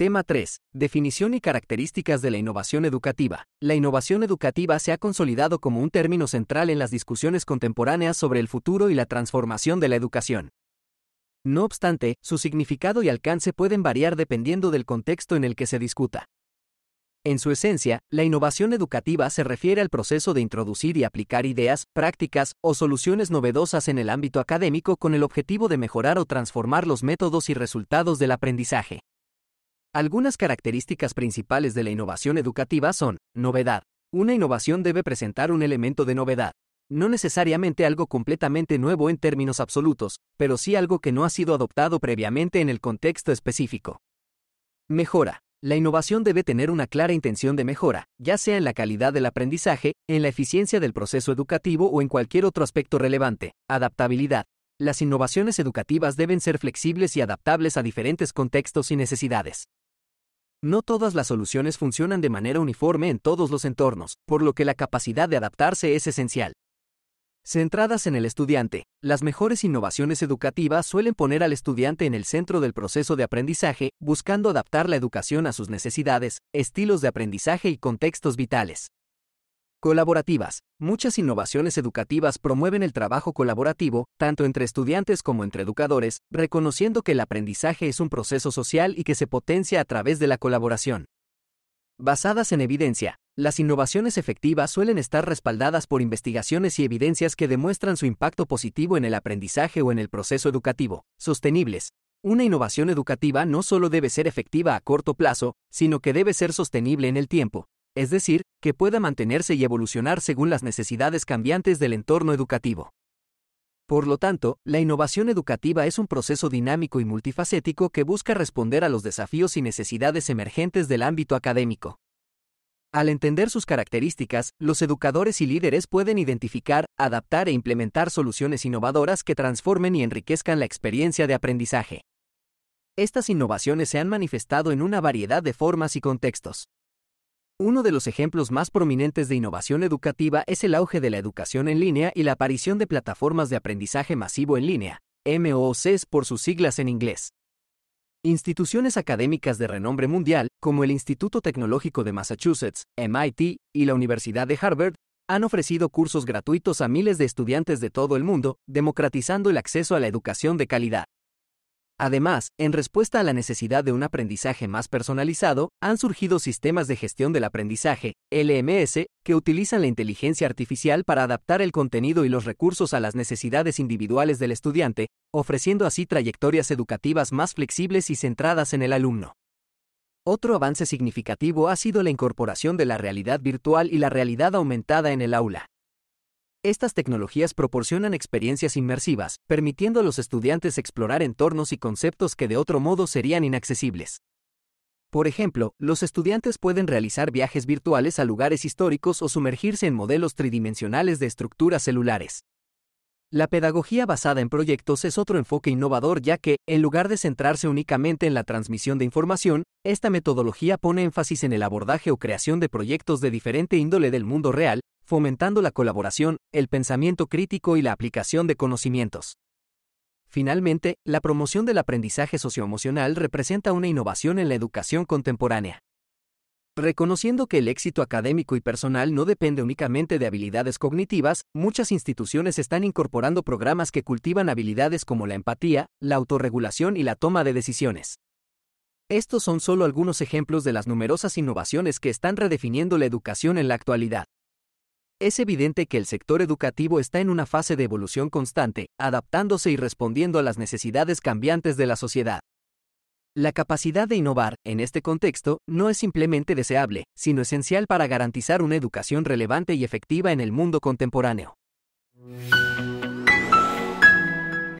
Tema 3. Definición y características de la innovación educativa. La innovación educativa se ha consolidado como un término central en las discusiones contemporáneas sobre el futuro y la transformación de la educación. No obstante, su significado y alcance pueden variar dependiendo del contexto en el que se discuta. En su esencia, la innovación educativa se refiere al proceso de introducir y aplicar ideas, prácticas o soluciones novedosas en el ámbito académico con el objetivo de mejorar o transformar los métodos y resultados del aprendizaje. Algunas características principales de la innovación educativa son novedad. Una innovación debe presentar un elemento de novedad. No necesariamente algo completamente nuevo en términos absolutos, pero sí algo que no ha sido adoptado previamente en el contexto específico. Mejora. La innovación debe tener una clara intención de mejora, ya sea en la calidad del aprendizaje, en la eficiencia del proceso educativo o en cualquier otro aspecto relevante. Adaptabilidad. Las innovaciones educativas deben ser flexibles y adaptables a diferentes contextos y necesidades. No todas las soluciones funcionan de manera uniforme en todos los entornos, por lo que la capacidad de adaptarse es esencial. Centradas en el estudiante, las mejores innovaciones educativas suelen poner al estudiante en el centro del proceso de aprendizaje, buscando adaptar la educación a sus necesidades, estilos de aprendizaje y contextos vitales. Colaborativas. Muchas innovaciones educativas promueven el trabajo colaborativo, tanto entre estudiantes como entre educadores, reconociendo que el aprendizaje es un proceso social y que se potencia a través de la colaboración. Basadas en evidencia, las innovaciones efectivas suelen estar respaldadas por investigaciones y evidencias que demuestran su impacto positivo en el aprendizaje o en el proceso educativo. Sostenibles. Una innovación educativa no solo debe ser efectiva a corto plazo, sino que debe ser sostenible en el tiempo es decir, que pueda mantenerse y evolucionar según las necesidades cambiantes del entorno educativo. Por lo tanto, la innovación educativa es un proceso dinámico y multifacético que busca responder a los desafíos y necesidades emergentes del ámbito académico. Al entender sus características, los educadores y líderes pueden identificar, adaptar e implementar soluciones innovadoras que transformen y enriquezcan la experiencia de aprendizaje. Estas innovaciones se han manifestado en una variedad de formas y contextos. Uno de los ejemplos más prominentes de innovación educativa es el auge de la educación en línea y la aparición de plataformas de aprendizaje masivo en línea, MOOCs por sus siglas en inglés. Instituciones académicas de renombre mundial, como el Instituto Tecnológico de Massachusetts, MIT, y la Universidad de Harvard, han ofrecido cursos gratuitos a miles de estudiantes de todo el mundo, democratizando el acceso a la educación de calidad. Además, en respuesta a la necesidad de un aprendizaje más personalizado, han surgido sistemas de gestión del aprendizaje, LMS, que utilizan la inteligencia artificial para adaptar el contenido y los recursos a las necesidades individuales del estudiante, ofreciendo así trayectorias educativas más flexibles y centradas en el alumno. Otro avance significativo ha sido la incorporación de la realidad virtual y la realidad aumentada en el aula. Estas tecnologías proporcionan experiencias inmersivas, permitiendo a los estudiantes explorar entornos y conceptos que de otro modo serían inaccesibles. Por ejemplo, los estudiantes pueden realizar viajes virtuales a lugares históricos o sumergirse en modelos tridimensionales de estructuras celulares. La pedagogía basada en proyectos es otro enfoque innovador ya que, en lugar de centrarse únicamente en la transmisión de información, esta metodología pone énfasis en el abordaje o creación de proyectos de diferente índole del mundo real, fomentando la colaboración, el pensamiento crítico y la aplicación de conocimientos. Finalmente, la promoción del aprendizaje socioemocional representa una innovación en la educación contemporánea. Reconociendo que el éxito académico y personal no depende únicamente de habilidades cognitivas, muchas instituciones están incorporando programas que cultivan habilidades como la empatía, la autorregulación y la toma de decisiones. Estos son solo algunos ejemplos de las numerosas innovaciones que están redefiniendo la educación en la actualidad es evidente que el sector educativo está en una fase de evolución constante, adaptándose y respondiendo a las necesidades cambiantes de la sociedad. La capacidad de innovar, en este contexto, no es simplemente deseable, sino esencial para garantizar una educación relevante y efectiva en el mundo contemporáneo.